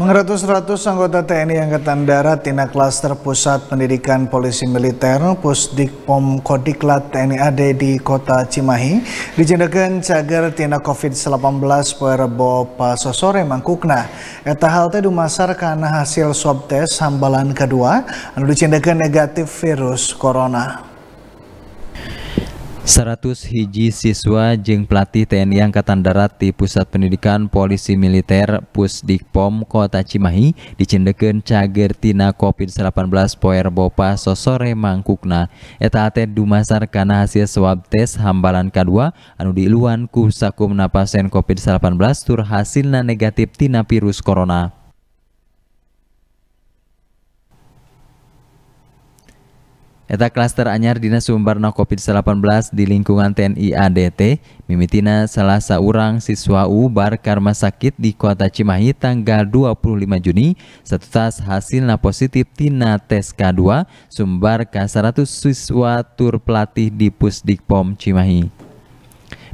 mengeratus ratus anggota TNI Angkatan Darat tina klaster Pusat Pendidikan Polisi Militer Pusdikpom Kodiklat TNI AD di Kota Cimahi dijendakan cagar tina COVID-19 poerebo pasosore mangkukna. Eta halte dumasar karena hasil swab test hambalan kedua anu dijendakan negatif virus corona. 100 hiji siswa jeng pelatih TNI Angkatan Darat di Pusat Pendidikan Polisi Militer Pusdikpom Kota Cimahi cager tina COVID-19 poer bopa sosore mangkukna. Eta ate dumasar karena hasil swab tes hambalan K2 anu diiluan kusakum napasen COVID-19 tur hasilna negatif tina virus corona. Eta klaster anyar Dina no COVID-18 di lingkungan TNI ADT, mimitina salah seorang siswa ubar karma Sakit di kota Cimahi tanggal 25 Juni, hasil hasilnya positif tina tes K2, sumbar k 100 siswa tur pelatih di Pusdikpom Cimahi.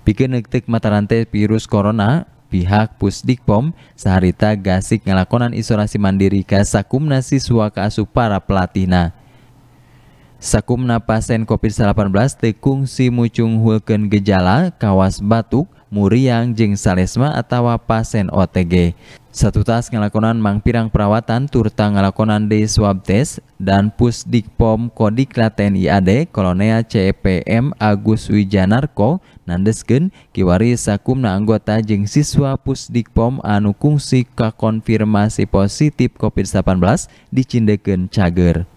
Bikin ngetik mata rantai virus corona, pihak Pusdikpom seharita gasik ngelakonan isolasi mandiri ke sakumna siswa ke asup para pelatihna. Sakumna pasien COVID-19 tekungsi mucung hulken gejala kawas batuk, muriang jeng salesma atau pasien OTG. Satu tas ngelakonan mang pirang perawatan turta ngelakonan di swab test dan pusdikpom kodik laten IAD kolonea CPM Agus Wijanarko nandesken kiwari sakumna anggota jeng siswa pusdikpom anu kungsi kakonfirmasi positif COVID-19 dicindeken cager.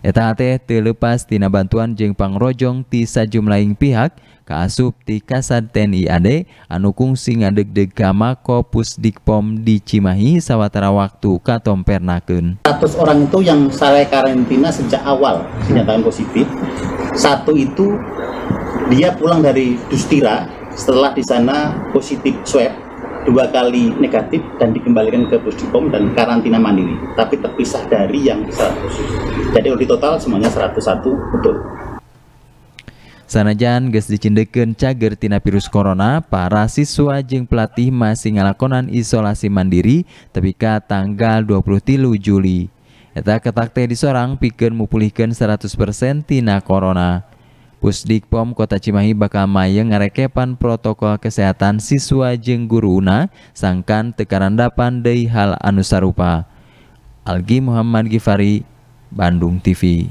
Eta hati terlepas tina bantuan jeng pangrojong ti sajumlaing pihak kaasup ti Kasad TNI AD anukung sing adeg deg kama Kopus Dikpom di Cimahi sawatara waktu katompernakeun. 100 orang itu yang saya karantina sejak awal dinyatakan positif. Satu itu dia pulang dari Dustira setelah di sana positif swab dua kali negatif dan dikembalikan ke pusdikom dan karantina mandiri tapi terpisah dari yang 100 jadi di total semuanya 101 betul Sanajan geus dicindeken cager tina virus corona, para siswa jeung pelatih masih ngalakonan isolasi mandiri tapi tepika tanggal 23 Juli. Eta ketak teh disorang pikeun mupulihkeun 100% tina corona. Pusdikpom Kota Cimahi bakal mayeng ngarekepan protokol kesehatan siswa jeng guru una sangkan tekanan dapan dari hal anu sarupa. Algi Muhammad Gifari, Bandung TV